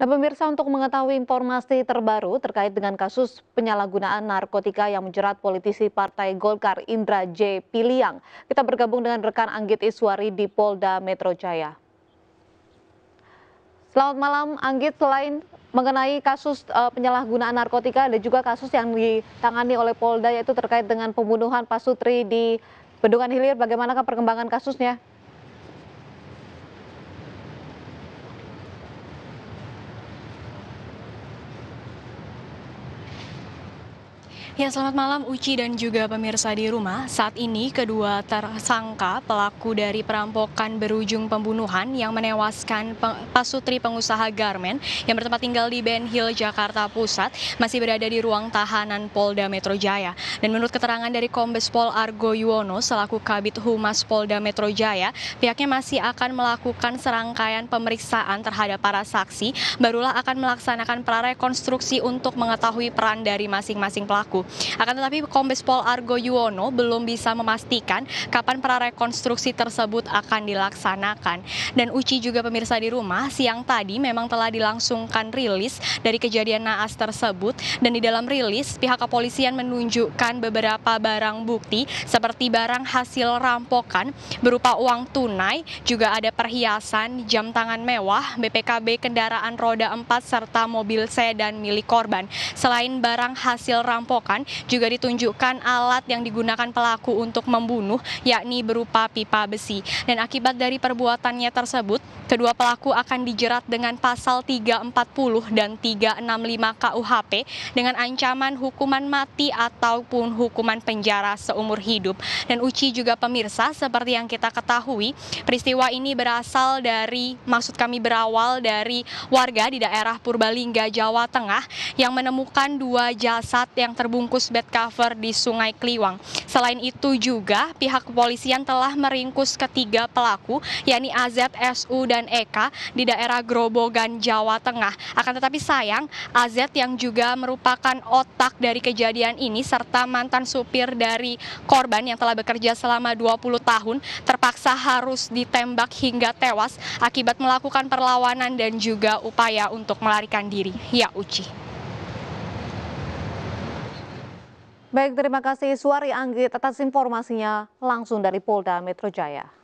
Nah pemirsa untuk mengetahui informasi terbaru terkait dengan kasus penyalahgunaan narkotika yang menjerat politisi Partai Golkar Indra J. Piliang, kita bergabung dengan rekan Anggit Iswari di Polda Metro Jaya. Selamat malam Anggit, selain mengenai kasus eh, penyalahgunaan narkotika ada juga kasus yang ditangani oleh Polda yaitu terkait dengan pembunuhan Pak Sutri di Bendungan Hilir, bagaimanakah perkembangan kasusnya? Ya, selamat malam Uci dan juga pemirsa di rumah. Saat ini kedua tersangka pelaku dari perampokan berujung pembunuhan yang menewaskan pasutri pengusaha garmen yang bertempat tinggal di Ben Hill, Jakarta Pusat masih berada di ruang tahanan Polda Metro Jaya. Dan menurut keterangan dari Kombes Pol Argo Yuwono selaku Kabit Humas Polda Metro Jaya, pihaknya masih akan melakukan serangkaian pemeriksaan terhadap para saksi, barulah akan melaksanakan prarekonstruksi untuk mengetahui peran dari masing-masing pelaku. Akan tetapi Kombes Pol Argo Yuwono belum bisa memastikan kapan prarekonstruksi tersebut akan dilaksanakan. Dan Uci juga pemirsa di rumah, siang tadi memang telah dilangsungkan rilis dari kejadian naas tersebut dan di dalam rilis pihak kepolisian menunjukkan beberapa barang bukti seperti barang hasil rampokan berupa uang tunai, juga ada perhiasan, jam tangan mewah, BPKB kendaraan roda 4 serta mobil sedan milik korban. Selain barang hasil rampokan juga ditunjukkan alat yang digunakan pelaku untuk membunuh yakni berupa pipa besi. Dan akibat dari perbuatannya tersebut, kedua pelaku akan dijerat dengan pasal 340 dan 365 KUHP dengan ancaman hukuman mati ataupun hukuman penjara seumur hidup. Dan Uci juga pemirsa seperti yang kita ketahui, peristiwa ini berasal dari maksud kami berawal dari warga di daerah Purbalingga, Jawa Tengah yang menemukan dua jasad yang terbuka bungkus bed cover di Sungai Kliwang. Selain itu juga pihak kepolisian telah meringkus ketiga pelaku yakni AZ, SU, dan Eka di daerah Grobogan, Jawa Tengah. Akan tetapi sayang AZ yang juga merupakan otak dari kejadian ini serta mantan supir dari korban yang telah bekerja selama 20 tahun terpaksa harus ditembak hingga tewas akibat melakukan perlawanan dan juga upaya untuk melarikan diri. Ya Uci. baik terima kasih suari anggi atas informasinya langsung dari polda metro jaya